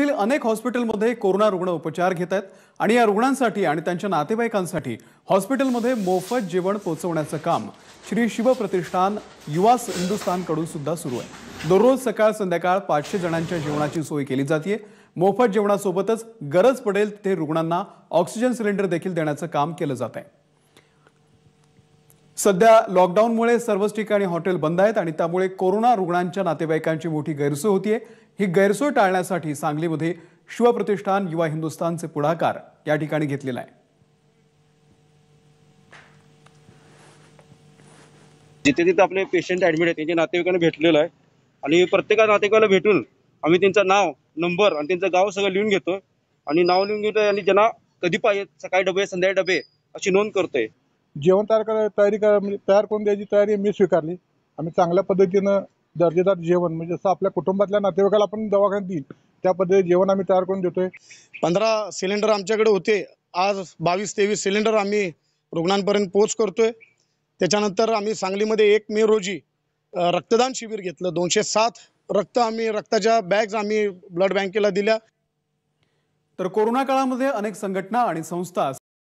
अनेक हॉस्पिटलमध्ये कोरोना रुग्ण उपचार घेत आहेत आणि या रुग्णांसाठी आणि त्यांच्या नातेवाईकांसाठी हॉस्पिटलमध्ये मोफत जेवण पोहोचवण्याचं काम श्री शिवप्रतिष्ठान युवा हिंदुस्थानकडून सुद्धा सुरू आहे दररोज सकाळ संध्याकाळ पाचशे जणांच्या जेवणाची सोय केली जाते मोफत जेवणासोबतच गरज पडेल तिथे रुग्णांना ऑक्सिजन सिलेंडर देखील देण्याचं काम केलं जात आहे सध्या लॉकडाऊनमुळे सर्वच ठिकाणी हॉटेल बंद आहेत आणि त्यामुळे कोरोना रुग्णांच्या नातेवाईकांची मोठी गैरसोय होतीये ही गैरसोय टाळण्यासाठी सांगलीमध्ये शिवप्रतिष्ठान युवा हिंदुस्थानचे पुढाकार या ठिकाणी घेतलेला आहे जिथे तिथे आपले पेशंट ऍडमिट आहेत त्यांच्या नातेवाईकांना भेटलेलं आहे आणि प्रत्येका नातेवाईकाला भेटून आम्ही त्यांचं नाव नंबर आणि त्यांचं गाव सगळं लिहून घेतो आणि नाव लिहून घेतोय आणि ज्यांना कधी पाहिजे सकाळी डबे संध्याकाळी डबे अशी नोंद करतोय जेवण तयार करायला तयारी करा म्हणजे तयार करून द्यायची तयारी मी स्वीकारली आम्ही चांगल्या पद्धतीनं दर्जेदार जेवण म्हणजे जसं आपल्या कुटुंबातल्या नातेवाईकाला आपण दवाखान्यात देईल त्या पद्धतीने जेवण आम्ही तयार करून देतोय पंधरा सिलेंडर आमच्याकडे होते आज बावीस तेवीस सिलेंडर आम्ही रुग्णांपर्यंत पोच करतोय त्याच्यानंतर आम्ही सांगलीमध्ये एक मे रोजी रक्तदान शिबिर घेतलं दोनशे सात रक्त आम्ही रक्ताच्या बॅग्स आम्ही ब्लड बँकेला दिल्या तर कोरोना काळामध्ये अनेक संघटना आणि संस्था